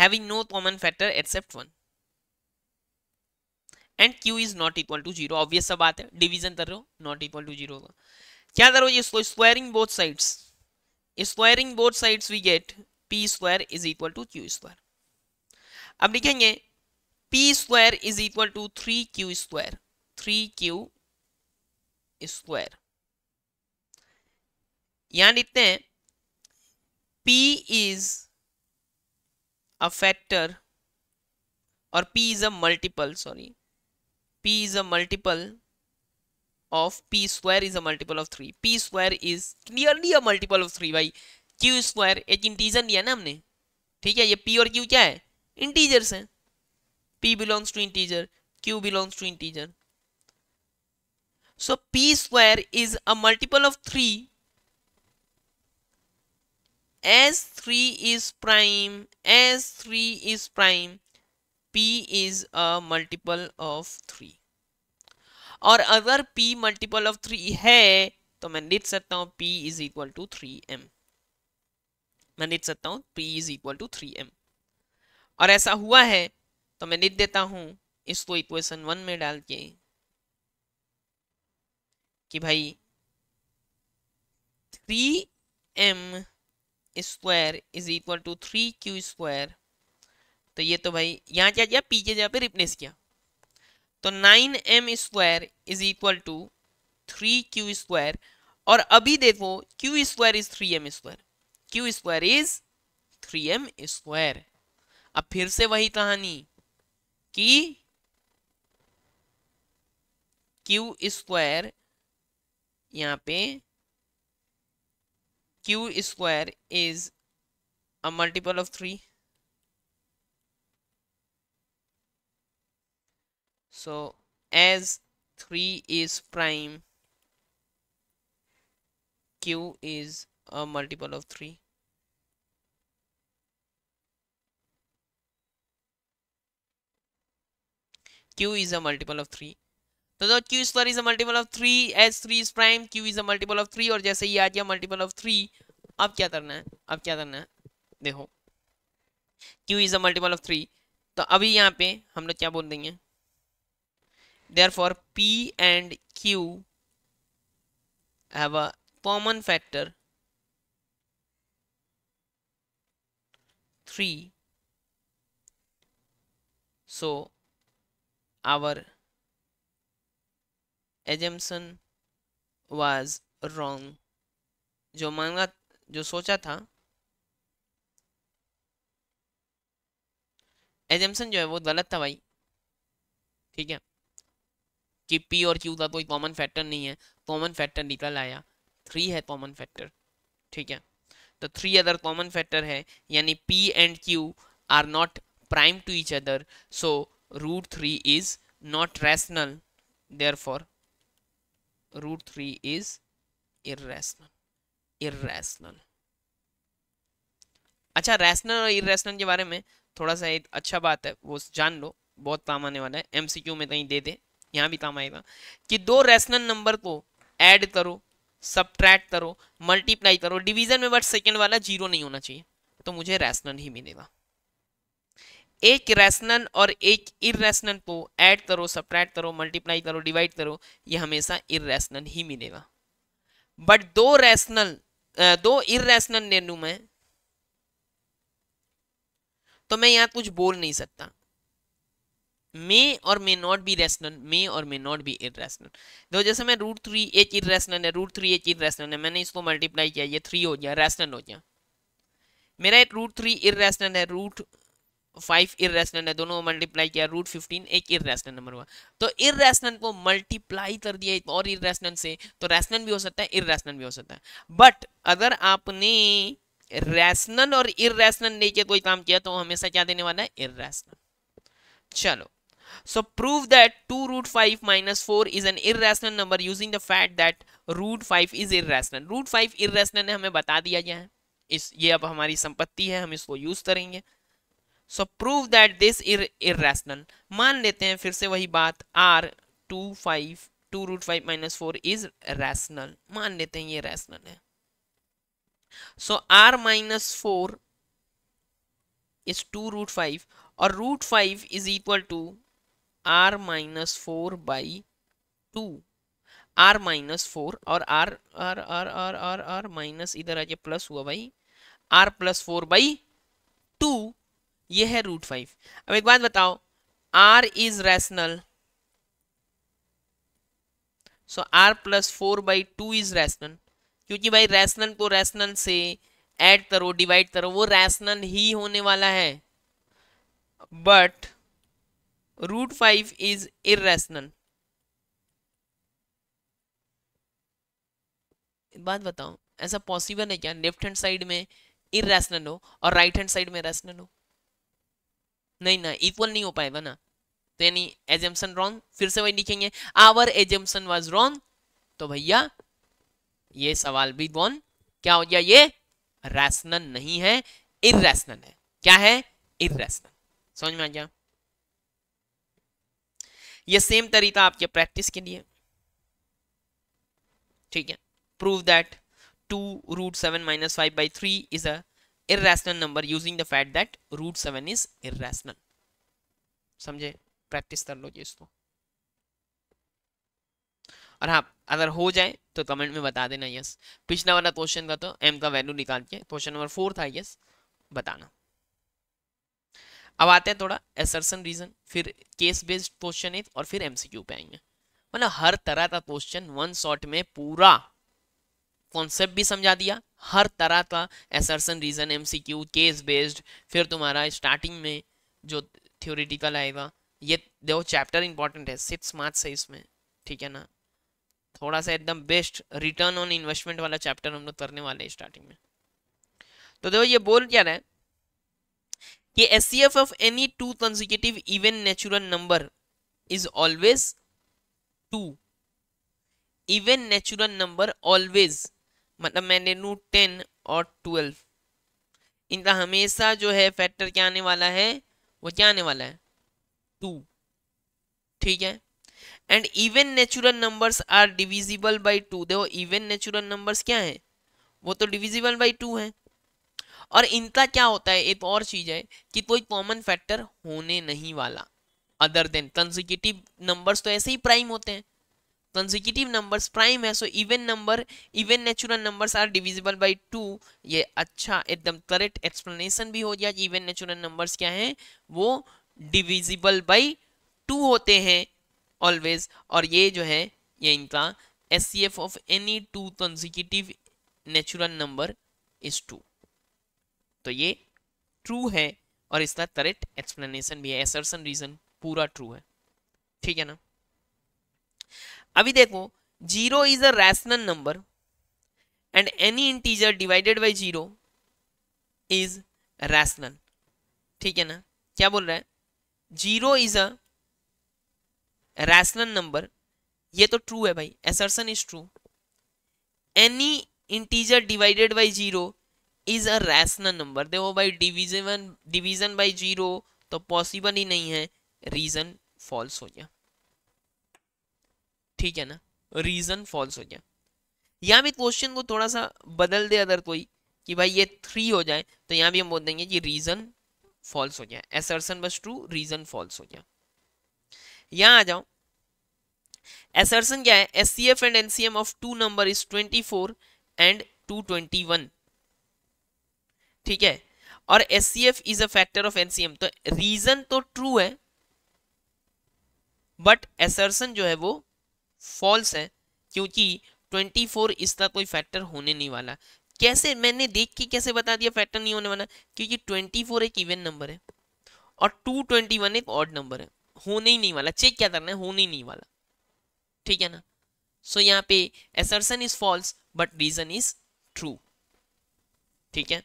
having no common factor except one and Q is not equal to zero obvious सब बात है डिविजन कर रहे हो नॉट इक्वल टू जीरो क्या करो ये squaring both sides squaring both sides we get P square is equal to Q square अब लिखेंगे P square is equal to three Q square three Q square यहां लिखते हैं पी इज अ फैक्टर और P is a multiple sorry P is a multiple of P square is a multiple of three P square is clearly a multiple of three भाई Q square एक integer लिया ना हमने ठीक है ये P और क्यू क्या है इंटीजर्स हैं P belongs to integer Q belongs to integer so P square is a multiple of three S S3 is prime, S3 is prime, P is a multiple of three और अगर P multiple of three है तो मैं लिख सकता हूं P is equal to three M मैं लिख सकता हूं P is equal to three M और ऐसा हुआ है तो मैं लिख देता हूं इसको इक्वेशन वन में डाल के कि भाई M square is equal to three Q square तो ये तो भाई यहाँ क्या किया पी के जगह पे रिप्लेस किया तो nine M square is equal to three Q square और अभी देखो Q square is three M square Q square is three M square अब फिर से वही कहानी कि क्यू स्क्वायर यहाँ पे q square is a multiple of 3 so as 3 is prime q is a multiple of 3 q is a multiple of 3 तो Q square is a multiple of three H three is prime Q is a multiple of three और जैसे ही आ गया multiple of three अब क्या करना है अब क्या करना है देखो Q is a multiple of three तो अभी यहाँ पे हम लोग क्या बोल देंगे therefore P and Q have a common factor three so our assumption was wrong जो मांगा जो सोचा था एजम्सन जो है वो गलत था भाई ठीक है कि पी और क्यू का कोई कॉमन फैक्टर नहीं है कॉमन फैक्टर निकल आया थ्री है कॉमन फैक्टर ठीक है तो थ्री अदर कॉमन फैक्टर है यानी P and Q are not prime to each other so root three is not rational therefore root 3 is irrational irrational अच्छा रैशनल और इरेशनल के बारे में थोड़ा सा एक अच्छा बात है वो जान लो बहुत काम आने वाला है एमसीक्यू में कहीं दे दे यहाँ भी काम आएगा कि दो रैशनल नंबर को ऐड करो सब्ट्रैक्ट करो मल्टीप्लाई करो डिवीजन में बट सेकंड वाला जीरो नहीं होना चाहिए तो मुझे रैशनल ही मिलेगा एक रैशनल और एक इरेशनल को ऐड करो सब्ट्रैक्ट करो मल्टीप्लाई करो डिवाइड करो ये हमेशा इरेशनल ही मिलेगा बट दो रैशनल दो इरेशनल ले लू मैं तो मैं यहां कुछ बोल नहीं सकता may or may not be rational may or may not B इेशनल देखो जैसे मैं रूट थ्री एक इेशनल है रूट थ्री एक इेशनल है मैंने इसको मल्टीप्लाई किया ये थ्री हो गया रैशनल हो गया मेरा एक रूट थ्री इेशनल है रूट फाइव इरेशनल है दोनों मल्टीप्लाई किया रूट फिफ्टीन एक इरेशनल नंबर हुआ तो इरेशनल को मल्टीप्लाई कर दिया और इरेशनल से तो रैशनल भी हो सकता है इरेशनल भी हो सकता है बट अगर आपने रैशनल और इरेशनल लेके कोई काम किया तो हमेशा क्या देने वाला है इरेशनल चलो so prove that 2 root 5 minus 4 is an irrational number using the fact that root 5 is irrational root 5 irrational ने हमें बता दिया गया है इस ये अब हमारी संपत्ति है हम इसको यूज करेंगे so prove that this irrational मान लेते हैं फिर से वही बात R two five two root five minus four is rational मान लेते हैं ये रैशनल है so R minus four is two root five और root five is equal to R minus four by two R minus four और R R R R R R minus इधर आ जाए प्लस हुआ भाई are plus four by two ये है root five अब एक बात बताओ R is rational so R plus four by two is rational क्योंकि भाई रैशनल को रैशनल से ऐड करो डिवाइड करो वो रैशनल ही होने वाला है but root five is irrational बात बताओ ऐसा पॉसिबल है क्या लेफ्ट हैंड साइड में इेशनल हो और राइट हैंड साइड में रैशनल हो नहीं ना इक्वल नहीं हो पाएगा ना तो यानी एजम्पन रॉन्ग फिर से वही लिखेंगे आवर एजम्पन वॉज रॉन्ग तो भैया ये सवाल भी गॉन क्या हो गया ये रैशनल नहीं है इेशनल है क्या है इेशनल समझ में आ गया ये सेम तरीका आपके प्रैक्टिस के लिए ठीक है prove that two root seven minus five by three is a irrational number using the fact that root 7 is irrational समझे प्रैक्टिस कर लो इसको और हाँ अगर हो जाए तो कमेंट में बता देना यस पिछला वाला क्वेश्चन का तो एम का वैल्यू निकाल के क्वेश्चन नंबर फोर था यस बताना अब आते हैं थोड़ा एसरसन रीजन फिर केस बेस्ड क्वेश्चन है और फिर एमसीक्यू पे आएंगे मतलब हर तरह का क्वेश्चन वन शॉट में पूरा कॉन्सेप्ट भी समझा दिया हर तरह का assertion reason MCQ case based फिर तुम्हारा स्टार्टिंग में जो थ्योरिटिकल आएगा ये देखो चैप्टर इंपॉर्टेंट है सिक्स मार्क्स है इसमें ठीक है ना थोड़ा सा एकदम बेस्ट रिटर्न ऑन इन्वेस्टमेंट वाला चैप्टर हम लोग करने वाले हैं स्टार्टिंग में तो देखो ये बोल क्या रहा है कि S C F of any two consecutive even natural number is always two even natural number always मतलब मैंने रूट टेन और ट्वेल्व इनका हमेशा जो है फैक्टर क्या आने वाला है वो क्या आने वाला है टू ठीक है and even natural numbers are divisible by two देखो इवन नेचुरल नंबर्स क्या है वो तो डिविजिबल बाई टू है और इनका क्या होता है एक और चीज़ है कि कोई कॉमन फैक्टर होने नहीं वाला अदर देन कंजिक्यूटिव नंबर्स तो ऐसे ही प्राइम होते हैं कंजिक्यूटिव नंबर्स प्राइम है so even number even natural numbers are divisible by two ये अच्छा एकदम करेक्ट एक्सप्लेनेशन भी हो गया कि इवन नेचुरल नंबर्स क्या हैं वो डिविजिबल बाय टू होते हैं ऑलवेज और ये जो है ये इनका S C F of any two consecutive natural number is two तो ये ट्रू है और इसका करेक्ट एक्सप्लेनेशन भी है एसर्सन रीजन पूरा ट्रू है ठीक है ना अभी देखो zero is a rational number and any integer divided by zero is rational ठीक है ना क्या बोल रहा है zero is a rational number ये तो ट्रू है भाई assertion is true any integer divided by zero is a rational number देखो भाई डिविजन डिवीजन बाई जीरो तो पॉसिबल ही नहीं है रीजन फॉल्स हो गया ठीक है ना रीजन फॉल्स हो गया यहाँ भी क्वेश्चन को थोड़ा सा बदल दे अगर कोई कि भाई ये थ्री हो जाए तो यहाँ भी हम बोल देंगे कि रीजन फॉल्स हो गया एसर्सन बस ट्रू रीजन फॉल्स हो गया यहाँ आ जाओ एसर्सन क्या है S C F and LCM of two number is twenty four and two twenty one ठीक है और S C F is a factor of LCM तो रीजन तो ट्रू है बट एसर्सन जो है वो फॉल्स है क्योंकि 24 इसका कोई फैक्टर होने नहीं वाला कैसे मैंने देख के कैसे बता दिया फैक्टर नहीं होने वाला क्योंकि 24 एक इवेंट नंबर है और 221 एक ऑड नंबर है होने ही नहीं वाला चेक क्या करना है होने ही नहीं वाला ठीक है ना सो so, यहाँ पे assertion is false but reason is true ठीक है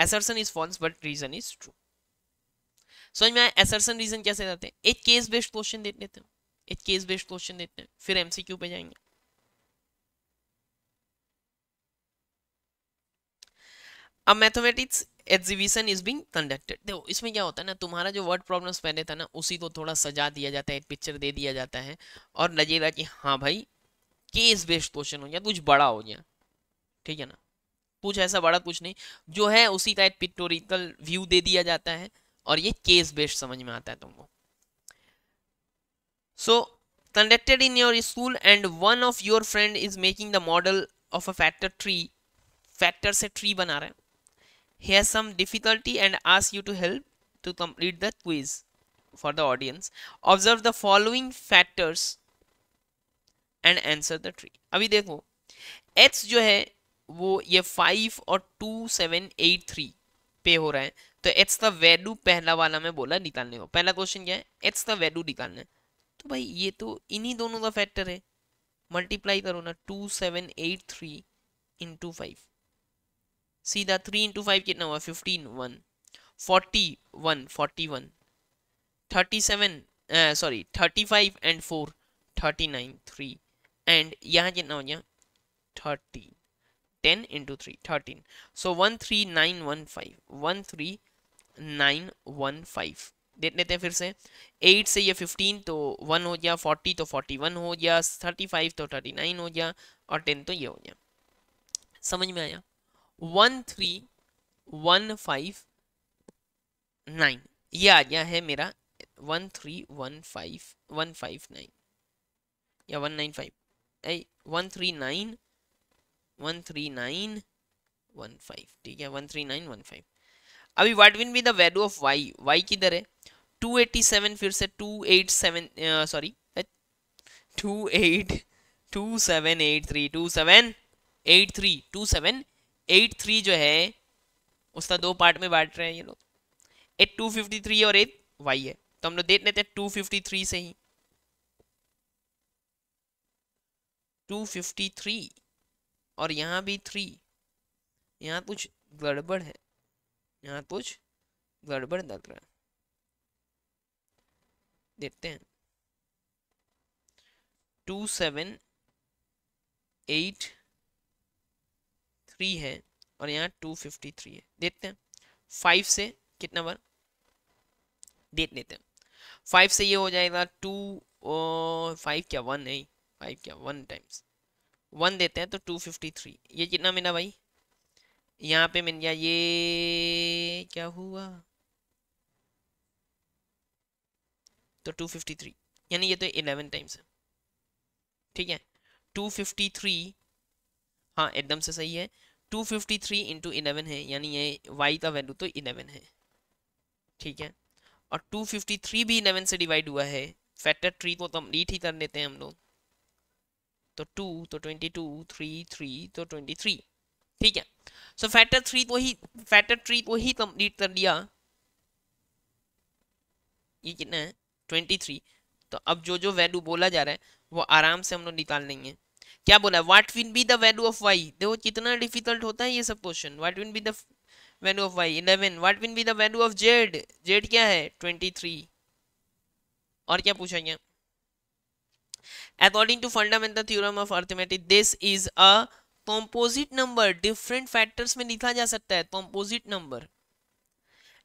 assertion is false but reason is true समझ में आया एसर्सन रीजन कैसे जाते हैं एक केस बेस्ड क्वेश्चन देख लेते हैं एक केस बेस्ड क्वेश्चन देते हैं फिर एमसीक्यू पे जाएंगे अब mathematics exhibition is being conducted देखो इसमें क्या होता है ना तुम्हारा जो वर्ड प्रॉब्लम पहले था ना उसी को थोड़ा सजा दिया जाता है एक पिक्चर दे दिया जाता है और लगेगा कि हाँ भाई केस बेस्ड क्वेश्चन हो गया कुछ बड़ा हो गया ठीक है ना कुछ ऐसा बड़ा कुछ नहीं जो है उसी का एक पिक्टोरिकल व्यू दे दिया जाता है और ये केस बेस्ड समझ में आता है तुमको So conducted in your school and one of your friend is making the model of a factor tree. Factor se tree bana रहे हैं. He has some difficulty and ask you to help to complete the quiz for the audience. Observe the following factors and answer the tree. abhi dekho x jo hai wo ye 5 और 2 7 8 three पे हो रहा है तो H का value पहला वाला में बोला निकालने को पहला क्वेश्चन क्या है एच का वैल्यू निकालना है तो भाई ये तो इन्हीं दोनों का फैक्टर है मल्टीप्लाई करो ना two seven eight three into five सीधा थ्री इंटू फाइव कितना हुआ fifteen one forty one forty one thirty seven sorry thirty five and four thirty nine three and यहाँ कितना हो गया thirteen ten into three thirteen so one three nine one five one three nine one five देख लेते हैं फिर से eight से ये फिफ्टीन तो वन हो गया फोर्टी तो फोर्टी वन हो गया थर्टी फाइव तो थर्टी नाइन हो गया और टेन तो ये हो गया समझ में आया one three one five nine ये आ गया है मेरा one three one five one five nine या one nine five a one three nine one three nine one five ठीक है one three nine one five अभी what will be the value of y y किधर है 287 फिर से 287 sorry two eight two seven eight three two seven eight three two seven eight three जो है उसका दो पार्ट में बांट रहे हैं ये लोग एक टू फिफ्टी थ्री और एक वाई है तो हम लोग देख लेते हैं टू फिफ्टी थ्री से ही टू फिफ्टी थ्री और यहाँ भी थ्री यहाँ कुछ गड़बड़ है यहाँ कुछ गड़बड़ लग रहा है देखते हैं टू सेवन एट थ्री है और यहाँ टू फिफ्टी थ्री है देखते हैं फाइव से कितना बार देख लेते हैं फाइव से ये हो जाएगा टू फाइव क्या वन है फाइव क्या वन टाइम्स वन देते हैं तो टू फिफ्टी थ्री ये कितना मिला भाई यहाँ पे मिल गया ये क्या हुआ तो 253 यानी ये तो 11 टाइम्स है ठीक है 253 हाँ एकदम से सही है 253 फिफ्टी थ्री इंटू इलेवन है यानी ये वाई का वैल्यू तो इलेवन है ठीक है और 253 भी इलेवन से डिवाइड हुआ है फैक्टर ट्री को कम्प्लीट तो ही कर लेते हैं हम लोग तो टू तो ट्वेंटी टू थ्री थ्री तो ट्वेंटी थ्री ठीक है सो फैक्टर थ्री को ही फैक्टर ट्री को ही कंप्लीट कर लिया ये कितना है 23 तो अब जो जो वैल्यू बोला जा रहा है वो आराम से हम लोग निकाल लेंगे क्या बोला what will be the value of y देखो कितना डिफिकल्ट होता है ये सब question what will be the value of y eleven what will be the value of z z क्या है ट्वेंटी थ्री और क्या पूछा गया according to fundamental theorem of arithmetic this is a composite number different factors में लिखा जा सकता है composite number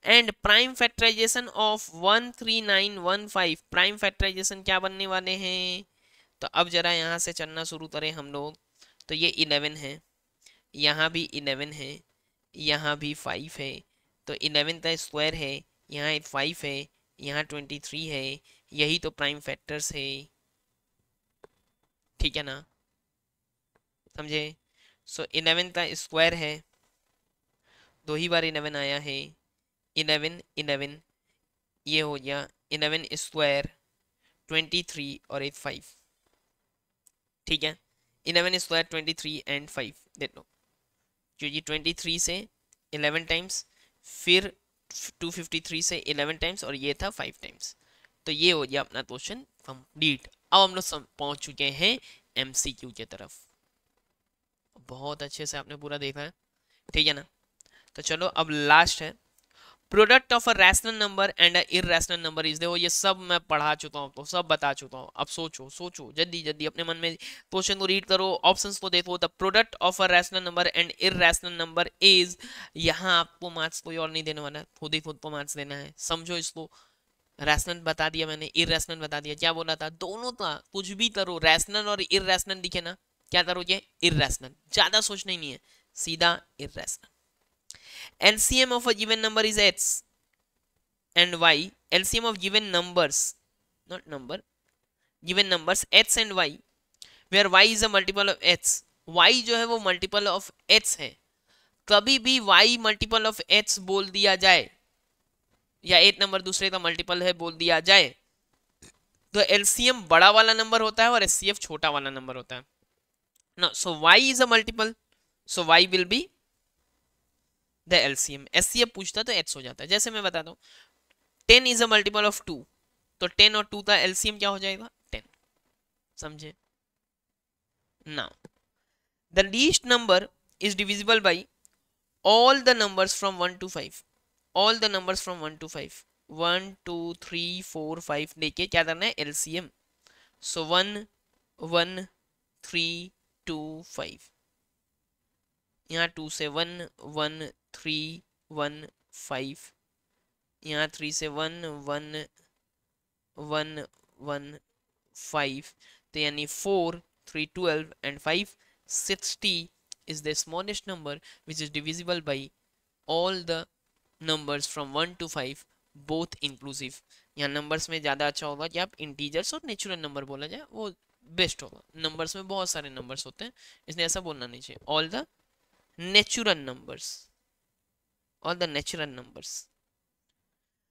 and prime factorization of one one three nine five prime factorization क्या बनने वाले हैं तो अब जरा यहाँ से चलना शुरू करें हम लोग तो ये इलेवन है यहाँ भी इलेवन है यहाँ भी फाइव है तो इलेवन का स्क्वायर है यहाँ फाइव है यहाँ ट्वेंटी थ्री है यही तो प्राइम फैक्टर्स है ठीक है ना समझे सो इलेवन का स्क्वायर है दो ही बार इलेवन आया है इलेवन इलेवन ये हो गया इलेवन स्क्वायर ट्वेंटी थ्री और एट फाइव ठीक है eleven square twenty three and five देख लो क्योंकि ट्वेंटी थ्री से इलेवन टाइम्स फिर टू फिफ्टी थ्री से इलेवन टाइम्स और ये था फाइव टाइम्स तो ये हो गया अपना क्वेश्चन कंप्लीट अब हम लोग पहुंच चुके हैं क्यू की तरफ बहुत अच्छे से आपने पूरा देखा है ठीक है ना तो चलो अब लास्ट है product of a rational number and irrational number is देखो ये सब मैं पढ़ा चुका हूँ तो सब बता चुका हूँ अब सोचो सोचो जल्दी जल्दी अपने मन में क्वेश्चन को रीड करो ऑप्शंस को देखो the product of a rational number and irrational number is यहाँ आपको मार्क्स कोई और नहीं देने वाला है खुद ही खुद को मार्क्स देना है समझो इसको रैशनल बता दिया मैंने इरेशनल बता दिया क्या बोला था दोनों का कुछ भी करो रैशनल और इरेशनल दिखे ना क्या करो ये इरेशनल ज्यादा सोचना ही नहीं है सीधा irrational LCM of a given number is x and y. LCM of given numbers, not number, given numbers x and y, where y is a multiple of x. y जो है वो multiple of x है कभी भी y multiple of x बोल दिया जाए या एक नंबर दूसरे का मल्टीपल है बोल दिया जाए तो एलसीएम बड़ा वाला नंबर होता है और एस छोटा वाला नंबर होता है ना so y is a multiple so y will be the LCM HCF पूछता तो एच हो जाता है जैसे मैं बता दू ten is a multiple of two तो टेन और टू का एलसीएम क्या हो जाएगा टेन समझे ना the least number is divisible by all the numbers from one to five all the numbers from one to five one two three four five लेके क्या करना है LCM so one one three two five यहाँ two से one one three one five यहाँ three से one one one one five तो यानी four three twelve and five sixty is the smallest number which is divisible by all the numbers from one to five both inclusive यहाँ numbers में ज़्यादा अच्छा होगा कि आप इंटीजर्स और नेचुरल नंबर बोला जाए वो बेस्ट होगा नंबर्स में बहुत सारे नंबर्स होते हैं इसलिए ऐसा बोलना नहीं चाहिए all the natural numbers or the natural numbers.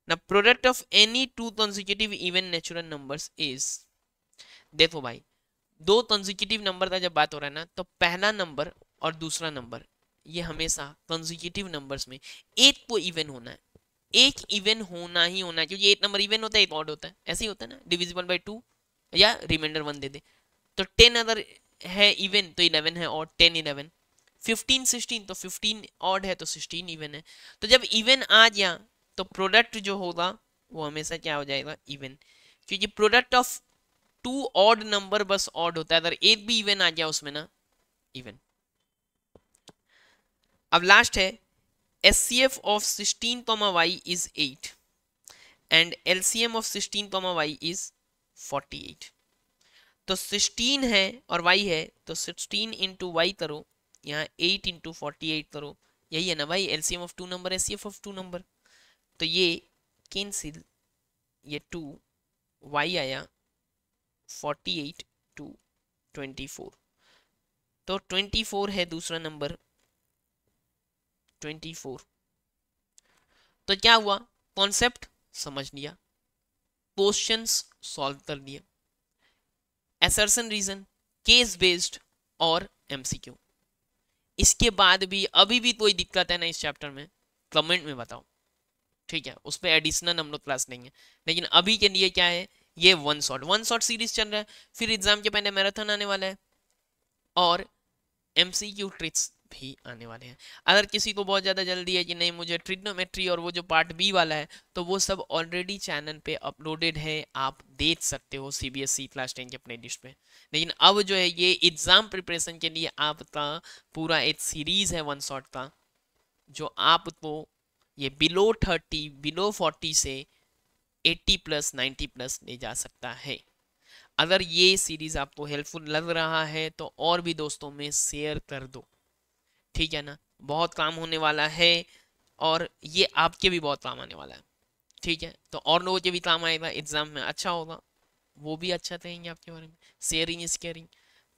Now product of any two consecutive even natural numbers is देखो भाई दो कंजिक्यूटिव नंबर का जब बात हो रहा है ना तो पहला नंबर और दूसरा नंबर ये हमेशा कंजिक्यूटिव नंबर्स में एक को इवन होना है एक इवन होना ही होना है क्योंकि एक नंबर इवन होता है एक ऑड होता है ऐसे ही होता है ना डिविजिबल बाय टू या रिमाइंडर वन दे दे तो टेन अगर है इवन तो इलेवन है और टेन इलेवन फिफ्टीन सिक्सटीन तो फिफ्टीन ऑड है तो सिक्सटीन इवन है तो जब इवन आ गया तो प्रोडक्ट जो होगा वो हमेशा क्या हो जाएगा इवन क्योंकि product of two odd number बस ऑड होता है अगर एक भी इवन आ गया उसमें ना इवन अब लास्ट है S C F of sixteen comma y is eight and L C M of sixteen comma y is forty eight तो सिक्सटीन है और वाई है तो सिक्सटीन इंटू वाई करो यहाँ एट इंटू फोर्टी एट करो यही है ना भाई LCM of two number LCM of two number तो ये कैंसिल ये टू वाई आया forty eight two twenty four तो ट्वेंटी फोर है दूसरा नंबर ट्वेंटी फोर तो क्या हुआ कॉन्सेप्ट समझ लिया क्वेश्चंस सॉल्व कर दिया एसर्सन रीजन केस बेस्ड और एमसीक्यू इसके बाद भी अभी भी कोई दिक्कत है ना इस चैप्टर में कमेंट में बताओ ठीक है उस पर एडिशनल हम लोग क्लास लेंगे लेकिन अभी के लिए क्या है ये one shot one shot series चल रहा है फिर एग्जाम के पहले मैराथन आने वाला है और एम क्यू ट्रिक्स भी आने वाले हैं अगर किसी को बहुत ज़्यादा जल्दी है कि नहीं मुझे ट्रिग्नोमेट्री और वो जो पार्ट बी वाला है तो वो सब ऑलरेडी चैनल पे अपलोडेड है आप देख सकते हो C B S E class ten के अपने लिस्ट में लेकिन अब जो है ये एग्ज़ाम प्रिपरेशन के लिए आपका पूरा एक सीरीज़ है वन शॉट का जो आपको तो ये बिलो थर्टी बिलो फोर्टी से एट्टी प्लस नाइन्टी प्लस ले जा सकता है अगर ये सीरीज़ आपको हेल्पफुल लग रहा है तो और भी दोस्तों में शेयर कर दो ठीक है ना बहुत काम होने वाला है और ये आपके भी बहुत काम आने वाला है ठीक है तो और लोगों के भी काम आएगा एग्ज़ाम में अच्छा होगा वो भी अच्छा कहेंगे आपके बारे में शेयरिंग इज केयरिंग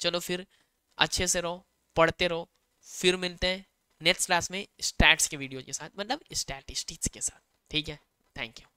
चलो फिर अच्छे से रहो पढ़ते रहो फिर मिलते हैं नेक्स्ट क्लास में स्टैट्स के वीडियो के साथ मतलब स्टैटिस्टिक्स के साथ ठीक है थैंक यू